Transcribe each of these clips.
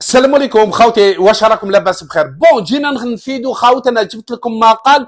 السلام عليكم خاوتي واش راكم لاباس بخير بون جينا نفيدو خاوت انا جبت لكم مقال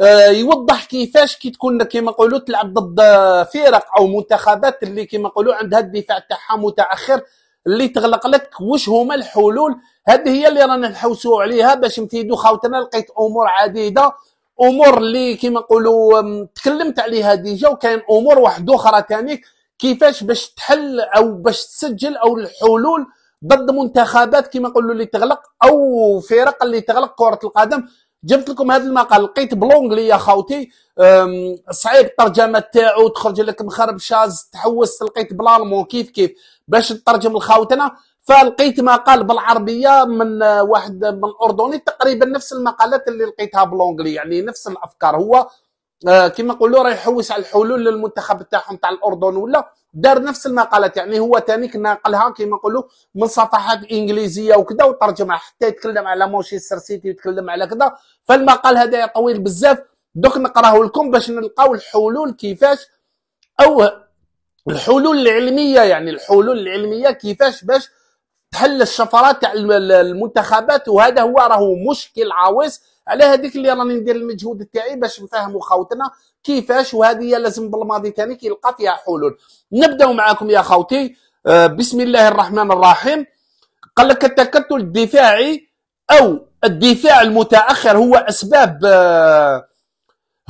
آه، يوضح كيفاش كي تكون كيما نقولوا تلعب ضد آه، فرق او منتخبات اللي كيما نقولوا عندها الدفاع تاعها متاخر اللي تغلق لك واش هما الحلول هذه هي اللي رانا نحوسوا عليها باش نفيدوا خاوتنا لقيت امور عديده امور اللي كيما نقولوا تكلمت عليها ديجا وكاين امور واحد اخرى ثاني كيفاش باش تحل او باش تسجل او الحلول ضد منتخبات كما نقولوا اللي تغلق او فرق اللي تغلق كره القدم جبت لكم هذا المقال لقيت بلونجلي يا خاوتي صعيب الترجمه تاعو تخرج لك مخربشاز تحوس لقيت بالالمون كيف كيف باش نترجم لخاوتنا فلقيت مقال بالعربيه من آه، واحد من الاردني تقريبا نفس المقالات اللي لقيتها بلونجلي يعني نفس الافكار هو آه، كما نقولوا راه يحوس على الحلول للمنتخب تاعهم تاع الاردن ولا دار نفس المقالات يعني هو تانيك ناقلها كما نقولوا من صفحات انجليزيه وكذا وترجمها حتى يتكلم على مانشستر سيتي ويتكلم على كذا فالمقال هذا طويل بزاف دوك نقراه لكم باش نلقاو الحلول كيفاش او الحلول العلميه يعني الحلول العلميه كيفاش باش تحل الشفرات تاع المنتخبات وهذا هو راهو مشكل عويص على هذيك اللي راني ندير المجهود تاعي باش نفهموا خوتنا كيفاش وهذه لازم بالماضي تاني كيلقى فيها حلول نبداو معاكم يا خوتي آه، بسم الله الرحمن الرحيم قال لك التكتل الدفاعي او الدفاع المتاخر هو اسباب آه،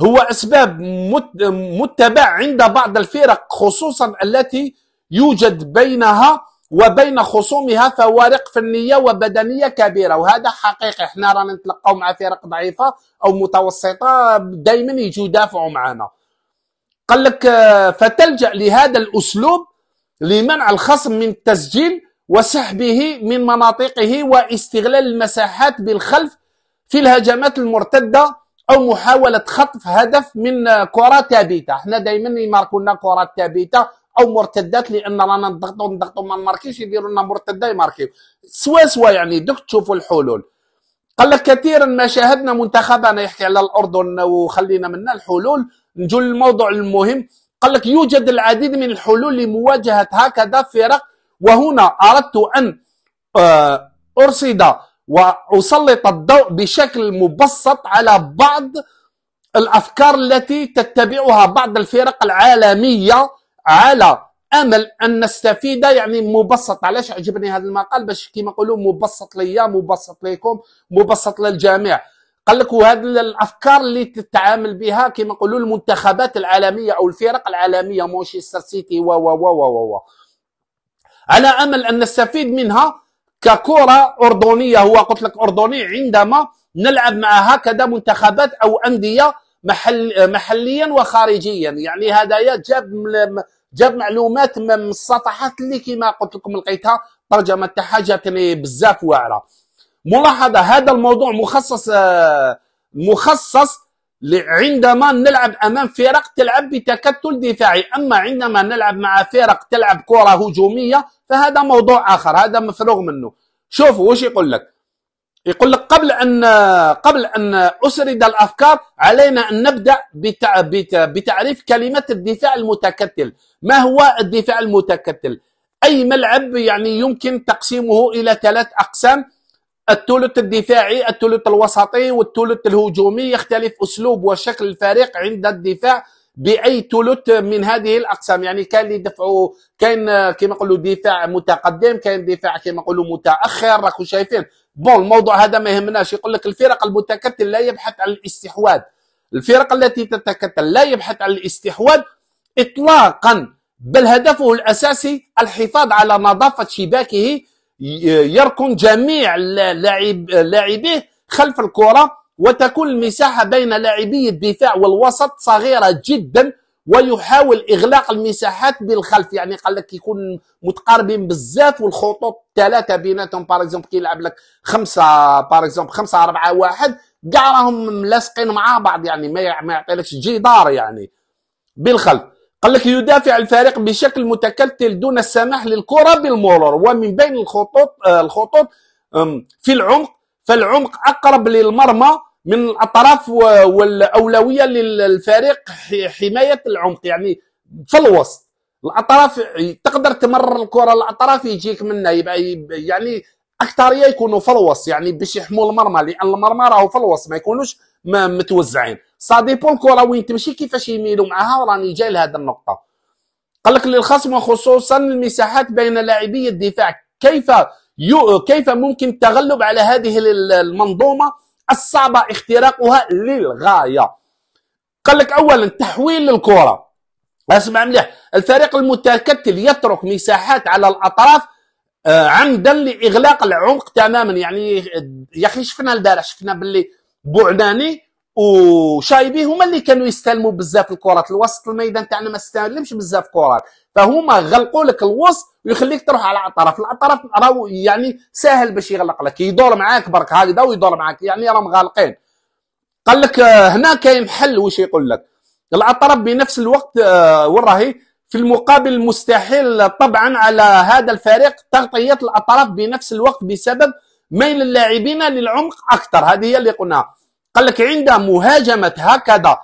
هو اسباب متبع عند بعض الفرق خصوصا التي يوجد بينها وبين خصومها فوارق فنيه وبدنيه كبيره وهذا حقيقي احنا رانا نتلقاو مع فرق ضعيفه او متوسطه دائما يجوا يدافعوا معنا قال لك آه، فتلجا لهذا الاسلوب لمنع الخصم من التسجيل وسحبه من مناطقه واستغلال المساحات بالخلف في الهجمات المرتده او محاوله خطف هدف من آه، كره ثابته احنا دائما يماركونا كرات ثابته او مرتدات لان رانا نضغطوا نضغطوا ما نماركيش يديروا لنا مرتده يماركيو سوا سوا يعني دوك تشوفوا الحلول قال لك كثيرا ما شاهدنا منتخبنا يحكي على الاردن وخلينا منا الحلول نجو للموضوع المهم قال لك يوجد العديد من الحلول لمواجهه هكذا فرق وهنا اردت ان آه، ارصد واسلط الضوء بشكل مبسط على بعض الافكار التي تتبعها بعض الفرق العالميه على امل ان نستفيد يعني مبسط علاش عجبني هذا المقال باش كيما نقولوا مبسط ليا مبسط ليكم مبسط للجميع قال لك وهذه الافكار اللي تتعامل بها كيما نقولوا المنتخبات العالميه او الفرق العالميه مانشستر سيتي و و و و و على امل ان نستفيد منها ككره اردنيه هو قلت لك اردني عندما نلعب مع هكذا منتخبات او انديه محل محليا وخارجيا يعني هذايا جاب جاب معلومات من السطحات اللي كما قلت لكم لقيتها الترجمه تاعها جاتني بزاف واعره ملاحظه هذا الموضوع مخصص آه، مخصص عندما نلعب امام فرق تلعب بتكتل دفاعي اما عندما نلعب مع فرق تلعب كره هجوميه فهذا موضوع اخر هذا مفروغ منه شوفوا واش يقول لك يقول لك قبل ان قبل ان اسرد الافكار علينا ان نبدا بتعريف كلمه الدفاع المتكتل، ما هو الدفاع المتكتل؟ اي ملعب يعني يمكن تقسيمه الى ثلاث اقسام الثلث الدفاعي، الثلث الوسطي والثلث الهجومي يختلف اسلوب وشكل الفريق عند الدفاع باي ثلث من هذه الاقسام يعني كاين اللي دفعوا كاين كما نقولوا دفاع متقدم كاين دفاع كما نقولوا متاخر راكم شايفين بون الموضوع هذا ما يهمناش يقول لك الفرق المتكتل لا يبحث عن الاستحواذ الفرق التي تتكتل لا يبحث عن الاستحواذ اطلاقا بل هدفه الاساسي الحفاظ على نظافه شباكه يركن جميع لاعب لاعبيه خلف الكره وتكون المساحه بين لاعبي الدفاع والوسط صغيره جدا ويحاول اغلاق المساحات بالخلف يعني قال لك يكون متقاربين بزاف والخطوط ثلاثه بيناتهم باغ اكزومبل كيلعب لك خمسه باغ اكزومبل خمسه أربعة واحد كاع راهم ملاصقين مع بعض يعني ما يعطيلكش جدار يعني بالخلف قال لك يدافع الفريق بشكل متكتل دون السماح للكره بالمرور ومن بين الخطوط آه، الخطوط في العمق فالعمق اقرب للمرمى من الاطراف والاولويه للفريق حمايه العمق يعني في الوسط الاطراف تقدر تمرر الكره الاطراف يجيك منها يعني اكثريه يكونوا في الوسط يعني باش يحموا المرمى لان المرمى راهو في الوسط ما يكونوش ما متوزعين صاديبو الكره وين تمشي كيفاش يميلوا معاها وراني جاي لهذه النقطه قال لك للخصم وخصوصا المساحات بين لاعبي الدفاع كيف كيف ممكن التغلب على هذه المنظومه الصعب اختراقها للغايه قال لك اولا تحويل الكره اسمع مليح الفريق المتكتل يترك مساحات على الاطراف آه، عمدا لاغلاق العمق تماما يعني يا اخي شفنا البارح شفنا باللي بعداني وشايبي هما اللي كانوا يستلموا بزاف الكرات الوسط الميدان تاعنا ما استلمش بزاف كرات فهما غلقوا لك الوسط ويخليك تروح على الاطراف الاطراف راهو يعني ساهل باش يغلق لك يدور معاك برك هكذا ويدور معاك يعني راهم غالقين قال لك آه، هنا كاين حل واش يقول لك الاطراف بنفس الوقت آه، وراهي في المقابل مستحيل طبعا على هذا الفريق تغطيه الاطراف بنفس الوقت بسبب ميل اللاعبين للعمق اكثر هذه هي اللي قلناها قال لك عند مهاجمة هكذا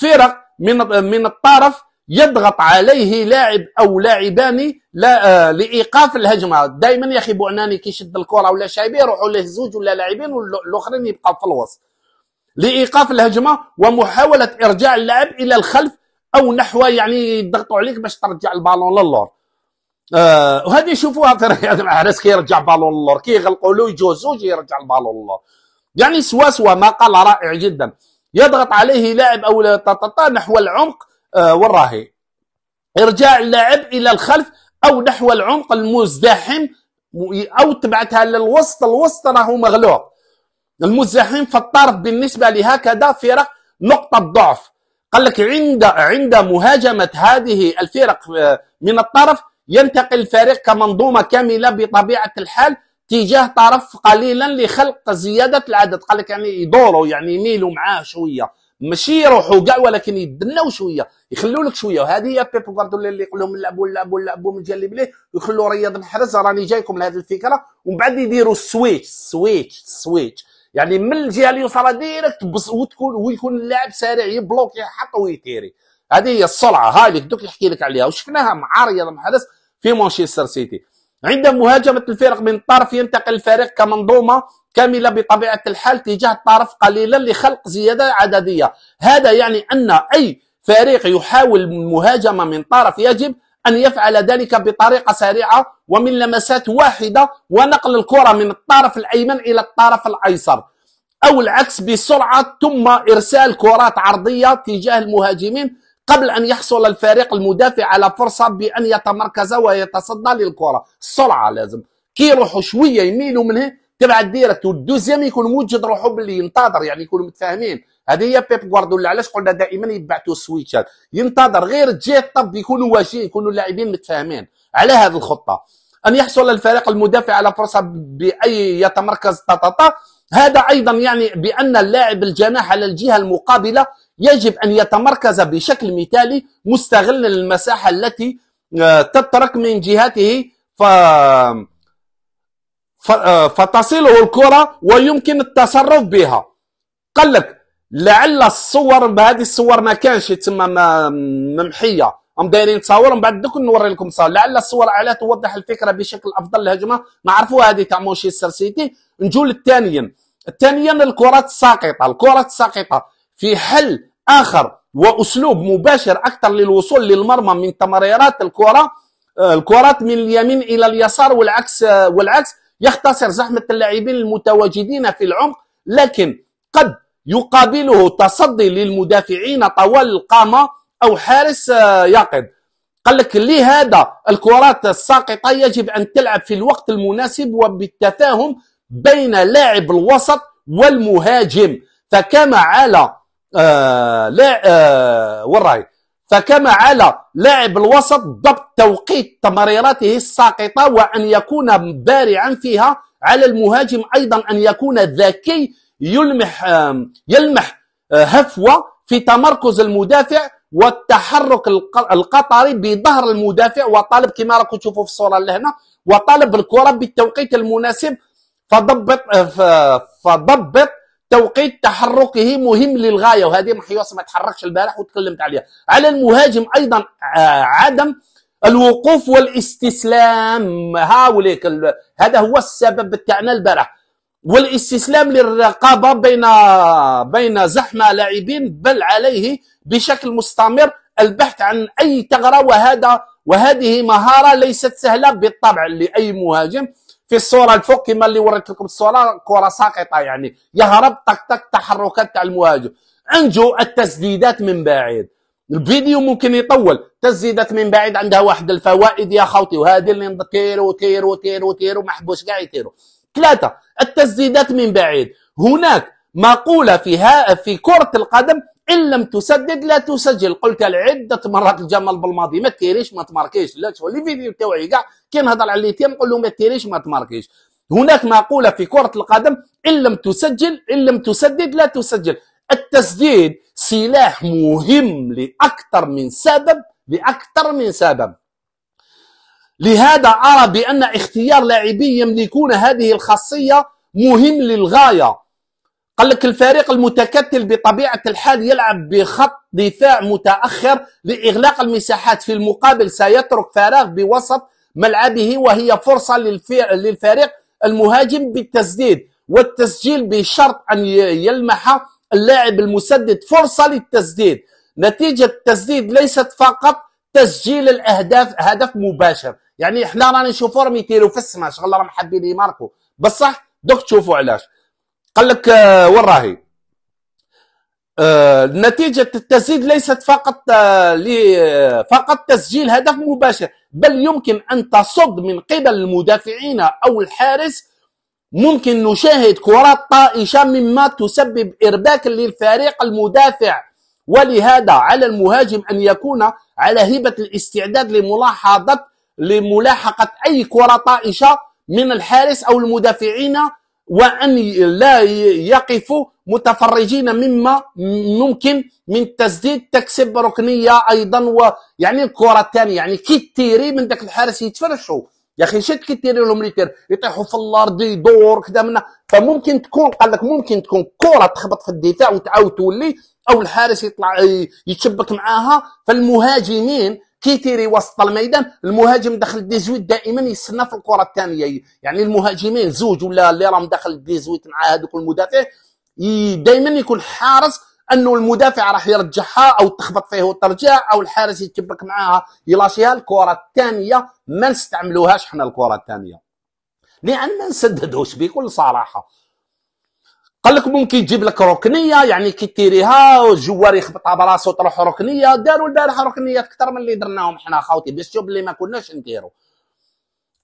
فرق من من الطرف يضغط عليه لاعب او لاعبان لا آه لايقاف الهجمه دائما يا اخي بوعناني كيشد الكره ولا شايبه يروحوا له زوج ولا لاعبين والاخرين يبقى في الوسط لايقاف الهجمه ومحاوله ارجاع اللاعب الى الخلف او نحو يعني يضغطوا عليك باش ترجع البالون للور آه وهذه شوفوها في رياض المحرز كيرجع بالون للور كيغلقوا له زوج يرجع البالون للور يعني سواسوا ما قال رائع جدا يضغط عليه لاعب أو تططا نحو العمق آه، والراهي إرجاع اللاعب إلى الخلف أو نحو العمق المزدحم أو تبعتها للوسط الوسط راهو مغلوق المزدحم فالطرف بالنسبة لهكذا فرق نقطة ضعف قال لك عند عند مهاجمة هذه الفرق آه، من الطرف ينتقل الفريق كمنظومة كاملة بطبيعة الحال تجاه طرف قليلا لخلق زياده العدد قال لك يعني يدوروا يعني يميلوا معاه شويه ماشي يروحوا كاع ولكن يتبناو شويه يخلوا لك شويه وهذه هي بيبو غوارديولا اللي يقول لهم نلعبوا نلعبوا نلعبوا متجلب ليه ويخلوا رياض محرز راني جايكم لهذه الفكره ومن بعد يديروا السويتش سويتش سويتش يعني من الجهه اليسرى ديريكت وتكون ويكون اللاعب سريع يبلوك يحط ويتيري هذه هي السرعه هاي دوك يحكي لك عليها وشفناها مع رياض محرز في مانشستر سيتي عند مهاجمة الفرق من طرف ينتقل الفريق كمنظومة كاملة بطبيعة الحال تجاه الطرف قليلا لخلق زيادة عددية هذا يعني أن أي فريق يحاول المهاجمة من طرف يجب أن يفعل ذلك بطريقة سريعة ومن لمسات واحدة ونقل الكرة من الطرف الأيمن إلى الطرف الأيسر أو العكس بسرعة ثم إرسال كرات عرضية تجاه المهاجمين قبل أن يحصل الفريق المدافع على فرصة بأن يتمركز ويتصدى للكرة السرعة لازم كي يروحوا شوية يميلوا منه تبع ديريكت والدوزيام يكون موجد روحه باللي ينتظر يعني يكونوا متفاهمين هذه هي بيب غوارديولا علاش قلنا دائما يبعثوا السويتشات ينتظر غير جي الطب يكونوا واجهين يكونوا اللاعبين متفاهمين على هذه الخطه ان يحصل الفريق المدافع على فرصه باي يتمركز طاطا هذا أيضا يعني بأن اللاعب الجناح على الجهة المقابلة يجب أن يتمركز بشكل مثالي مستغلا المساحة التي آه، تترك من جهته ف... ف... آه، فتصله الكرة ويمكن التصرف بها قال لك لعل الصور هذه الصور ما كانش تسمى ممحيه هم دايرين تصاور من بعد دوك نوري لكم صور لعل الصور على توضح الفكره بشكل افضل الهجمه نعرفوا هذه تاع مانشستر سيتي نجول الثانيا ثانيا الكرات الساقطة الكرات الساقطة في حل آخر وأسلوب مباشر أكثر للوصول للمرمى من تمريرات الكرة آه، الكرات من اليمين إلى اليسار والعكس آه، والعكس يختصر زحمة اللاعبين المتواجدين في العمق لكن قد يقابله تصدي للمدافعين طوال القامة أو حارس آه، يقظ قال لك لهذا الكرات الساقطة يجب أن تلعب في الوقت المناسب وبالتفاهم بين لاعب الوسط والمهاجم فكما على آه لا آه وراي فكما على لاعب الوسط ضبط توقيت تمريراته الساقطه وان يكون بارعا فيها على المهاجم ايضا ان يكون ذكي يلمح يلمح آه، هفوه في تمركز المدافع والتحرك القطري بظهر المدافع وطالب كما راكم تشوفوا في الصوره اللي هنا وطالب الكره بالتوقيت المناسب فضبط آه، فضبط توقيت تحركه مهم للغايه وهذه محيوسه ما تحركش البارح وتكلمت عليها على المهاجم ايضا آه، عدم الوقوف والاستسلام هاوليك هذا هو السبب تاعنا البارح والاستسلام للرقابه بين بين زحمه لاعبين بل عليه بشكل مستمر البحث عن اي ثغره وهذا وهذه مهاره ليست سهله بالطبع لاي مهاجم في الصوره الفوق كما اللي وريت لكم الصوره كره ساقطه يعني يهرب تك تك تحركات تاع المهاجم عنده التسديدات من بعيد الفيديو ممكن يطول تسديدات من بعيد عندها واحد الفوائد يا خوتي وهذه اللي نذكر كيرو كيرو كيرو ومحبوش قاع كاع يطيروا ثلاثه التسديدات من بعيد هناك مقولة ها في كرة القدم إن لم تسدد لا تسجل قلت عدة مرات الجمل بالماضي ما تيريش ما تماركيش لا لي فيديو تاعي كاع كي نهضر على اليتيم نقول له ما تيريش ما تماركيش هناك مقولة في كرة القدم إن لم تسجل إن لم تسدد لا تسجل التسديد سلاح مهم لأكثر من سبب لأكثر من سبب لهذا أرى بأن اختيار لاعبين يملكون هذه الخاصية مهم للغاية قال لك الفريق المتكتل بطبيعة الحال يلعب بخط دفاع متأخر لإغلاق المساحات في المقابل سيترك فراغ بوسط ملعبه وهي فرصة للفريق المهاجم بالتسديد والتسجيل بشرط أن يلمح اللاعب المسدد فرصة للتسديد نتيجة التسديد ليست فقط تسجيل الأهداف هدف مباشر يعني احنا راني نشوفوا راهم يتيروا في السما شغل راهم حابين يماركو بصح دوك تشوفوا علاش قال لك آه، وراهي آه، نتيجة التسديد ليست فقط آه، فقط تسجيل هدف مباشر بل يمكن أن تصد من قبل المدافعين أو الحارس ممكن نشاهد كرات طائشة مما تسبب إرباك للفريق المدافع ولهذا على المهاجم أن يكون على هبة الاستعداد لملاحظة لملاحقة أي كرة طائشة من الحارس أو المدافعين وأن لا يقفوا متفرجين مما ممكن من تسديد تكسب ركنية أيضا ويعني الكرة الثانية يعني كتيري يعني من ذاك الحارس يتفرشوا يا اخي شد كي لهم ليتر يطيحوا في الارض يدور كذا منها فممكن تكون قال لك ممكن تكون كره تخبط في الدفاع وتعاود تولي او الحارس يطلع يتشبك معاها فالمهاجمين كيتيري وسط الميدان المهاجم داخل ديزويت دائما يستنى في الكره الثانيه يعني المهاجمين زوج ولا اللي راهم داخل ديزويت مع هذوك المدافع دائما يكون حارس انه المدافع راح يرجعها او تخبط فيه وترجع او الحارس يتبك معاها يلاشيها الكره الثانيه ما نستعملوهاش حنا الكره الثانيه لان ما نسددوش بكل صراحه قال لك ممكن يجيب لك ركنيه يعني كي تيريها والجوار يخبطها براسو تروح ركنيه داروا البارح ركنيات اكثر من اللي درناهم حنا خاوتي باش تشوف اللي ما كناش نديرو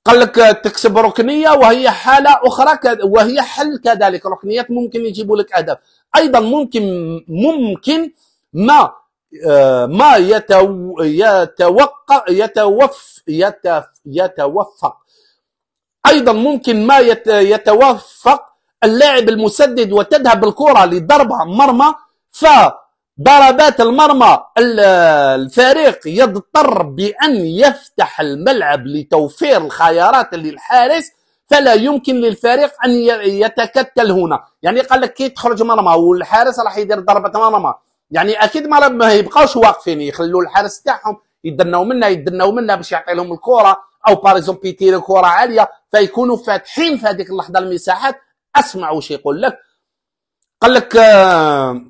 قال لك تكسب ركنيه وهي حاله اخرى كد... وهي حل كذلك ركنيات ممكن يجيبوا لك اهداف ايضا ممكن ممكن ما آه، ما يتو... يتوقع يتوف... يتوفق ايضا ممكن ما يت... يتوفق اللاعب المسدد وتذهب الكرة لضربة مرمى فضربات المرمى الفريق يضطر بأن يفتح الملعب لتوفير الخيارات للحارس فلا يمكن للفريق أن يتكتل هنا يعني قال لك كي تخرج مرمى والحارس راح يدير ضربة مرمى يعني أكيد ما يبقاوش واقفين يخلوا الحارس تاعهم يدنوا منا يدنوا منا باش يعطي لهم الكره او باريزون بيتيري كره عاليه فيكونوا فاتحين في هذيك اللحظه المساحات اسمع وش يقول لك قال لك آه،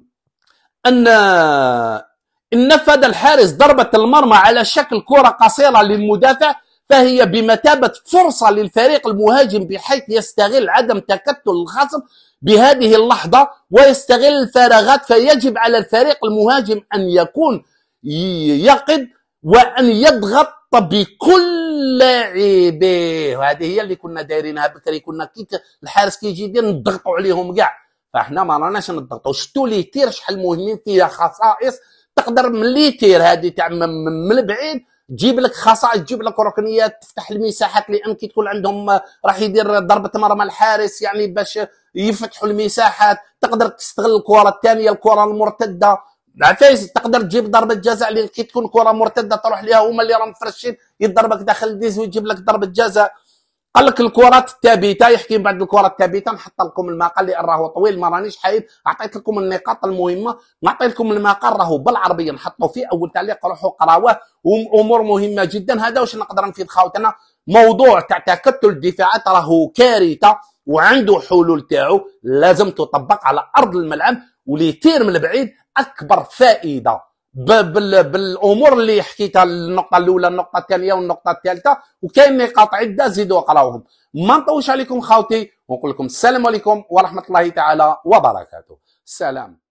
ان آه، ان نفذ الحارس ضربه المرمى على شكل كره قصيره للمدافع فهي بمثابة فرصة للفريق المهاجم بحيث يستغل عدم تكتل الخصم بهذه اللحظة ويستغل الفراغات فيجب على الفريق المهاجم أن يكون يقد وأن يضغط بكل عيبه وهذه هي اللي كنا دايرينها بكري كنا كي الحارس كيجي يدير نضغطوا عليهم كاع فاحنا ما راناش نضغطوا شفتوا لي تير شحال مهمين فيها خصائص تقدر ملي تير هذه تاع من البعيد تجيب لك خصائص تجيب لك ركنيات تفتح المساحات لان كي تكون عندهم راح يدير ضربه مرمى الحارس يعني باش يفتحوا المساحات تقدر تستغل الكره الثانيه الكره المرتده العفايس تقدر تجيب ضربه جزاء اللي كي تكون كره مرتده تروح ليها هما اللي راهم مفرشين يضربك داخل الديز ويجيب لك ضربه جزاء قال لك الكرات الثابته يحكي بعد الكرات الثابته نحط لكم المقال لان راهو طويل ما رانيش حايد عطيت لكم النقاط المهمه نعطي لكم المقال راهو بالعربيه نحطوا فيه اول تعليق روحوا قراوه امور مهمه جدا هذا واش نقدر نفيد خاوتنا موضوع تاع تكتل الدفاعات راهو كارثه وعنده حلول تاعو لازم تطبق على ارض الملعب واللي يطير من بعيد اكبر فائده بالامور اللي حكيتها النقطه الاولى النقطه الثانيه والنقطه الثالثه وكاين نقاط عده زيدوا اقراوهم ما نطولش عليكم خاوتي ونقول لكم السلام عليكم ورحمه الله تعالى وبركاته سلام